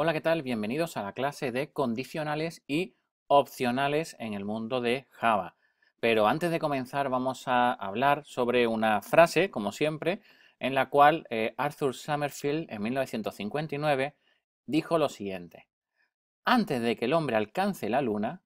Hola, ¿qué tal? Bienvenidos a la clase de condicionales y opcionales en el mundo de Java. Pero antes de comenzar vamos a hablar sobre una frase, como siempre, en la cual eh, Arthur Summerfield en 1959 dijo lo siguiente. Antes de que el hombre alcance la luna,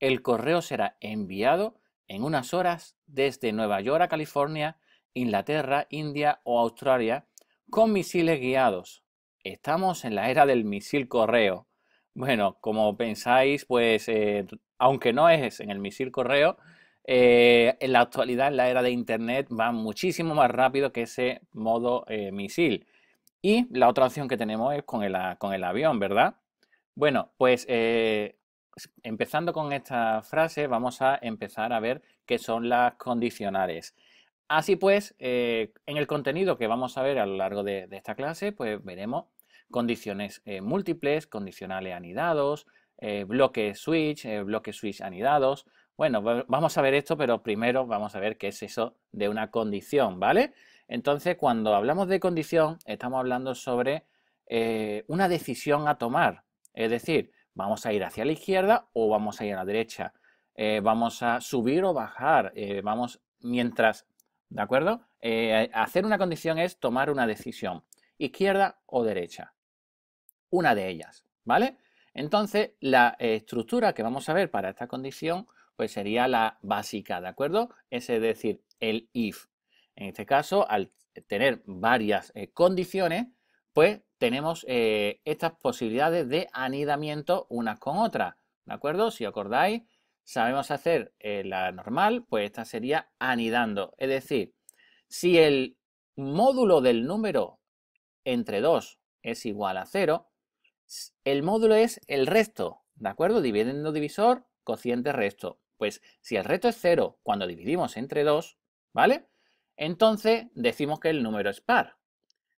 el correo será enviado en unas horas desde Nueva York a California, Inglaterra, India o Australia con misiles guiados estamos en la era del misil correo. Bueno, como pensáis, pues eh, aunque no es en el misil correo, eh, en la actualidad, en la era de Internet, va muchísimo más rápido que ese modo eh, misil. Y la otra opción que tenemos es con el, con el avión, ¿verdad? Bueno, pues empezando con esta frase, vamos a empezar a ver qué son las condicionales. Así pues, en el contenido que vamos a ver a lo largo de esta clase, pues veremos condiciones eh, múltiples, condicionales anidados, eh, bloque switch, eh, bloque switch anidados. Bueno, vamos a ver esto, pero primero vamos a ver qué es eso de una condición, ¿vale? Entonces, cuando hablamos de condición, estamos hablando sobre una decisión a tomar. Es decir, vamos a ir hacia la izquierda o vamos a ir a la derecha. vamos a subir o bajar. vamos mientras, ¿de acuerdo? hacer una condición es tomar una decisión, izquierda o derecha una de ellas, ¿vale? Entonces, la estructura que vamos a ver para esta condición, pues sería la básica, ¿de acuerdo? Es decir, el if. En este caso, al tener varias eh, condiciones, pues tenemos eh, estas posibilidades de anidamiento unas con otras, ¿de acuerdo? Si acordáis, sabemos hacer eh, la normal, pues esta sería anidando. Es decir, si el módulo del número entre 2 es igual a 0, el módulo es el resto, ¿de acuerdo? Dividendo divisor, cociente resto. Pues si el resto es 0 cuando dividimos entre 2, ¿vale? Entonces decimos que el número es par.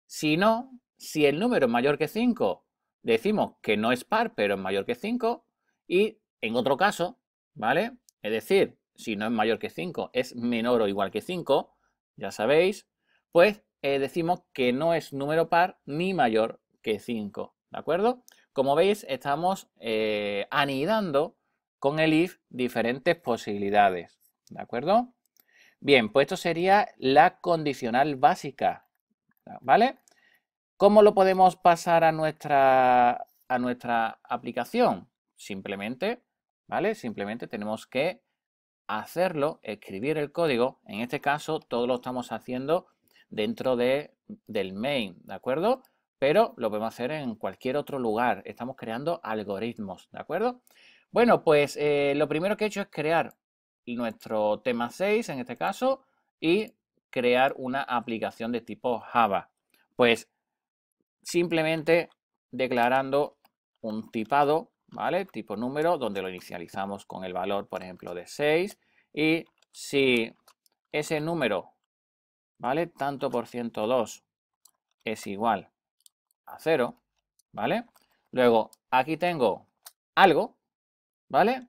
Si no, si el número es mayor que 5, decimos que no es par, pero es mayor que 5. Y en otro caso, ¿vale? Es decir, si no es mayor que 5, es menor o igual que 5, ya sabéis, pues eh, decimos que no es número par ni mayor que 5. ¿De acuerdo? Como veis, estamos eh, anidando con el if diferentes posibilidades. ¿De acuerdo? Bien, pues esto sería la condicional básica. ¿Vale? ¿Cómo lo podemos pasar a nuestra, a nuestra aplicación? Simplemente, ¿vale? Simplemente tenemos que hacerlo, escribir el código. En este caso, todo lo estamos haciendo dentro de, del main, ¿de acuerdo? pero lo podemos hacer en cualquier otro lugar. Estamos creando algoritmos, ¿de acuerdo? Bueno, pues eh, lo primero que he hecho es crear nuestro tema 6, en este caso, y crear una aplicación de tipo Java. Pues simplemente declarando un tipado, ¿vale? Tipo número, donde lo inicializamos con el valor, por ejemplo, de 6. Y si ese número, ¿vale? Tanto por ciento 2 es igual a cero, ¿vale? Luego, aquí tengo algo, ¿vale?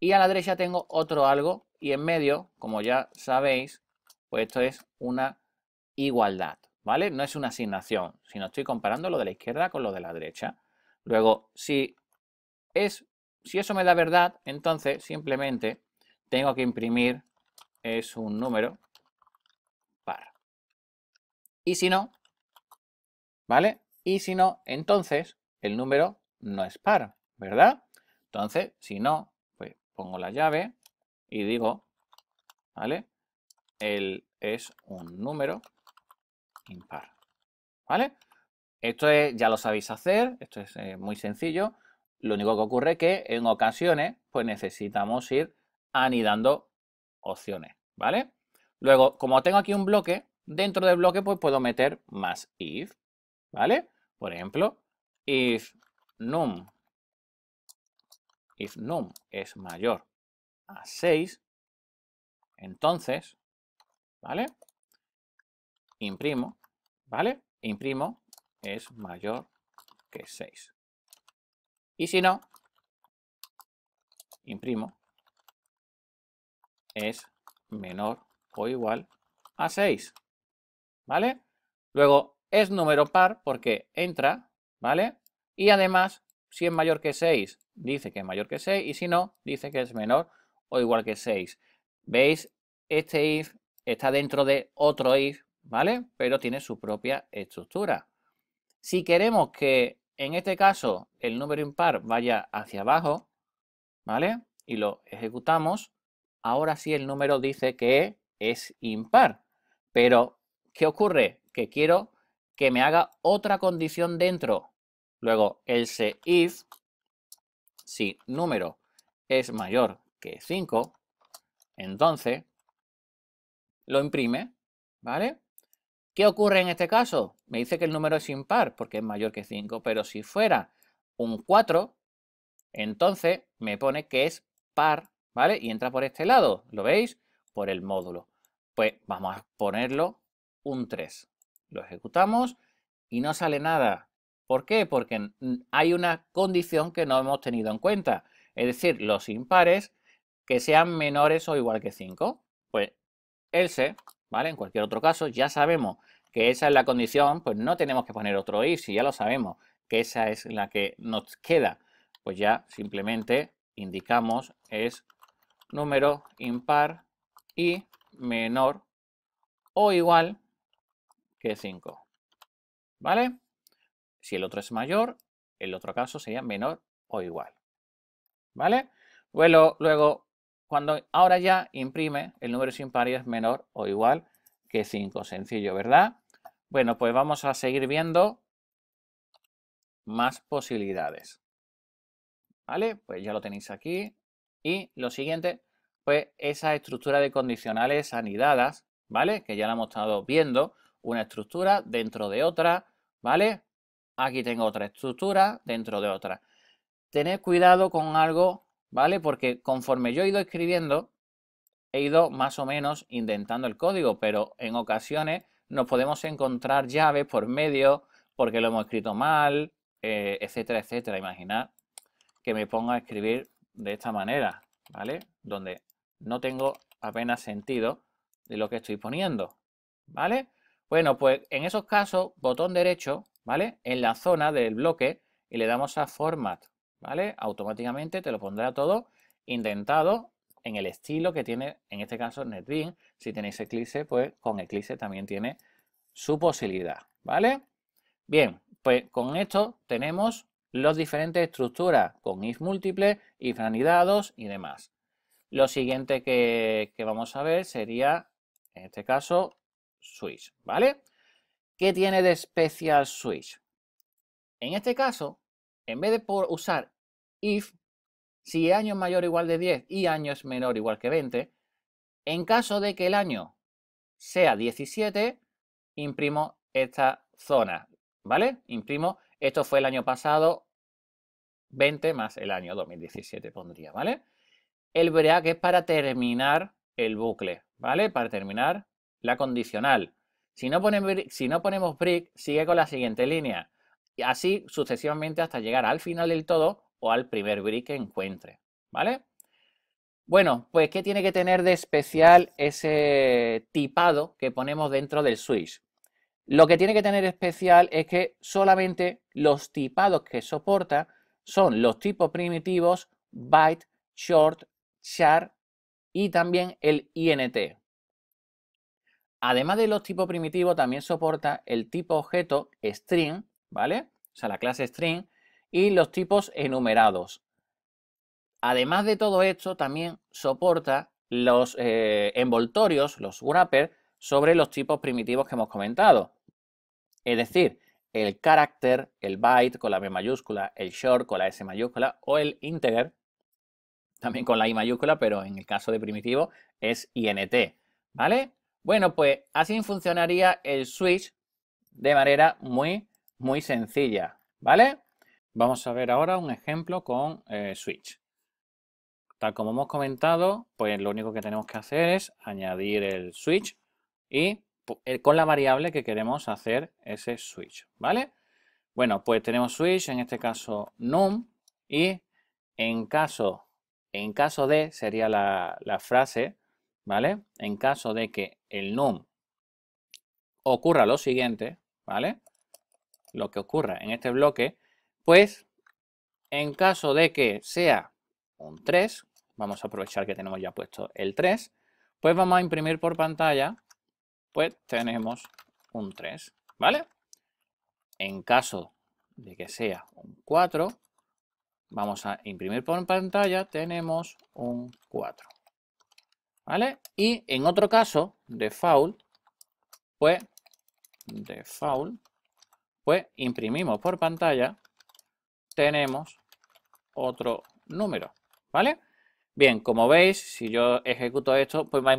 Y a la derecha tengo otro algo y en medio, como ya sabéis, pues esto es una igualdad, ¿vale? No es una asignación, sino estoy comparando lo de la izquierda con lo de la derecha. Luego, si, es, si eso me da verdad, entonces simplemente tengo que imprimir es un número par. Y si no, ¿vale? Y si no, entonces el número no es par, ¿verdad? Entonces, si no, pues pongo la llave y digo, ¿vale? Él es un número impar, ¿vale? Esto es, ya lo sabéis hacer, esto es eh, muy sencillo. Lo único que ocurre es que en ocasiones pues necesitamos ir anidando opciones, ¿vale? Luego, como tengo aquí un bloque, dentro del bloque pues puedo meter más if, ¿vale? Por ejemplo, if num, if num es mayor a 6, entonces, ¿vale? Imprimo, ¿vale? Imprimo es mayor que 6. Y si no, imprimo es menor o igual a 6, ¿vale? Luego, es número par porque entra, ¿vale? Y además, si es mayor que 6, dice que es mayor que 6 y si no, dice que es menor o igual que 6. ¿Veis? Este if está dentro de otro if, ¿vale? Pero tiene su propia estructura. Si queremos que en este caso el número impar vaya hacia abajo, ¿vale? Y lo ejecutamos, ahora sí el número dice que es impar. Pero, ¿qué ocurre? Que quiero que me haga otra condición dentro. Luego, else if, si número es mayor que 5, entonces lo imprime, ¿vale? ¿Qué ocurre en este caso? Me dice que el número es impar porque es mayor que 5, pero si fuera un 4, entonces me pone que es par, ¿vale? Y entra por este lado, ¿lo veis? Por el módulo. Pues vamos a ponerlo un 3 lo ejecutamos y no sale nada. ¿Por qué? Porque hay una condición que no hemos tenido en cuenta, es decir, los impares que sean menores o igual que 5. Pues else, ¿vale? En cualquier otro caso, ya sabemos que esa es la condición, pues no tenemos que poner otro if, si ya lo sabemos, que esa es la que nos queda. Pues ya simplemente indicamos es número impar y menor o igual que 5. ¿Vale? Si el otro es mayor, el otro caso sería menor o igual. ¿Vale? Bueno, luego cuando ahora ya imprime, el número sin par es menor o igual que 5. Sencillo, ¿verdad? Bueno, pues vamos a seguir viendo más posibilidades. ¿Vale? Pues ya lo tenéis aquí. Y lo siguiente, pues esa estructura de condicionales anidadas, ¿vale? Que ya la hemos estado viendo una estructura dentro de otra, ¿vale? Aquí tengo otra estructura dentro de otra. Tened cuidado con algo, ¿vale? Porque conforme yo he ido escribiendo, he ido más o menos intentando el código, pero en ocasiones nos podemos encontrar llaves por medio porque lo hemos escrito mal, eh, etcétera, etcétera. Imaginad que me ponga a escribir de esta manera, ¿vale? Donde no tengo apenas sentido de lo que estoy poniendo, ¿vale? Bueno, pues en esos casos, botón derecho, ¿vale? En la zona del bloque y le damos a Format, ¿vale? Automáticamente te lo pondrá todo indentado en el estilo que tiene, en este caso, NetBeans. Si tenéis Eclipse, pues con Eclipse también tiene su posibilidad, ¿vale? Bien, pues con esto tenemos las diferentes estructuras con if múltiples, if anidados y demás. Lo siguiente que, que, vamos a ver sería, en este caso, Switch, ¿vale? ¿Qué tiene de especial Switch? En este caso, en vez de por usar if, si año es mayor o igual de 10 y año es menor o igual que 20, en caso de que el año sea 17, imprimo esta zona, ¿vale? Imprimo, esto fue el año pasado, 20 más el año 2017 pondría, ¿vale? El break es para terminar el bucle, ¿vale? Para terminar la condicional. Si no, si no ponemos brick, sigue con la siguiente línea. Y así sucesivamente hasta llegar al final del todo o al primer break que encuentre. ¿Vale? Bueno, pues ¿qué tiene que tener de especial ese tipado que ponemos dentro del switch? Lo que tiene que tener especial es que solamente los tipados que soporta son los tipos primitivos byte, short, char y también el INT. Además de los tipos primitivos, también soporta el tipo objeto string, ¿vale? O sea, la clase string y los tipos enumerados. Además de todo esto, también soporta los eh, envoltorios, los wrappers, sobre los tipos primitivos que hemos comentado. Es decir, el carácter, el byte con la B mayúscula, el short con la S mayúscula o el integer, también con la I mayúscula, pero en el caso de primitivo es INT, ¿vale? Bueno, pues así funcionaría el switch de manera muy, muy sencilla, ¿vale? Vamos a ver ahora un ejemplo con eh, switch. Tal como hemos comentado, pues lo único que tenemos que hacer es añadir el switch y eh, con la variable que queremos hacer ese switch, ¿vale? Bueno, pues tenemos switch, en este caso num, y en caso, en caso de sería la frase, ¿vale? En caso de que el num ocurra lo siguiente, ¿vale? Lo que ocurra en este bloque, pues en caso de que sea un 3, vamos a aprovechar que tenemos ya puesto el 3, pues vamos a imprimir por pantalla, pues tenemos un 3, ¿vale? En caso de que sea un 4, vamos a imprimir por pantalla, tenemos un 4. ¿Vale? Y en otro caso, default, pues, default, pues imprimimos por pantalla, tenemos otro número, ¿vale? Bien, como veis, si yo ejecuto esto, pues me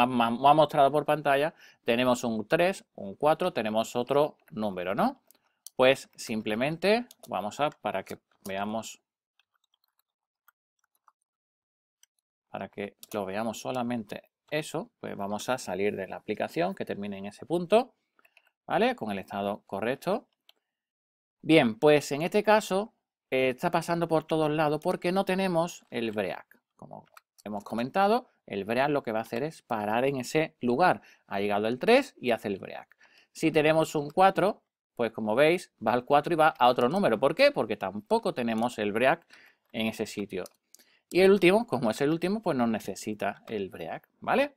ha mostrado por pantalla, tenemos un 3, un 4, tenemos otro número, ¿no? Pues simplemente vamos a, para que veamos para que lo veamos solamente eso, pues vamos a salir de la aplicación que termine en ese punto, ¿vale? Con el estado correcto. Bien, pues en este caso eh, está pasando por todos lados porque no tenemos el break. Como hemos comentado, el break lo que va a hacer es parar en ese lugar. Ha llegado el 3 y hace el break. Si tenemos un 4, pues como veis, va al 4 y va a otro número. ¿Por qué? Porque tampoco tenemos el break en ese sitio. Y el último, como es el último, pues no necesita el break, ¿vale?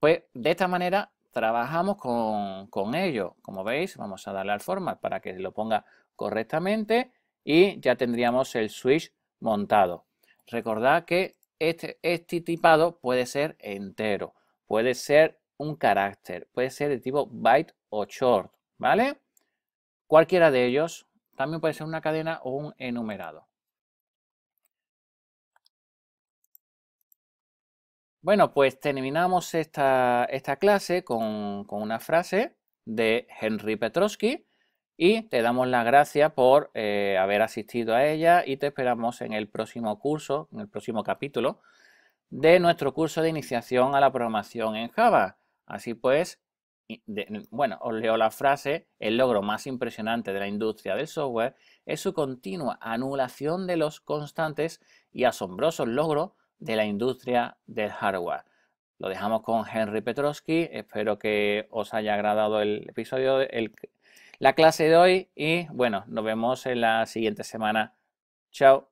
Pues de esta manera trabajamos con, con ello. Como veis, vamos a darle al format para que lo ponga correctamente y ya tendríamos el switch montado. Recordad que este, este tipado puede ser entero, puede ser un carácter, puede ser de tipo byte o short, ¿vale? Cualquiera de ellos también puede ser una cadena o un enumerado. Bueno, pues terminamos esta, clase con, una frase de Henry Petroski y te damos las gracias por eh, haber asistido a ella y te esperamos en el próximo curso, en el próximo capítulo de nuestro curso de iniciación a la programación en Java. Así pues, bueno, os leo la frase, el logro más impresionante de la industria del software es su continua anulación de los constantes y asombrosos logros de la industria del hardware. Lo dejamos con Henry Petrosky. Espero que os haya agradado el episodio, la clase de hoy y bueno, nos vemos en la siguiente semana. Chao.